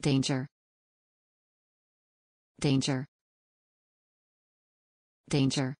Danger. Danger. Danger.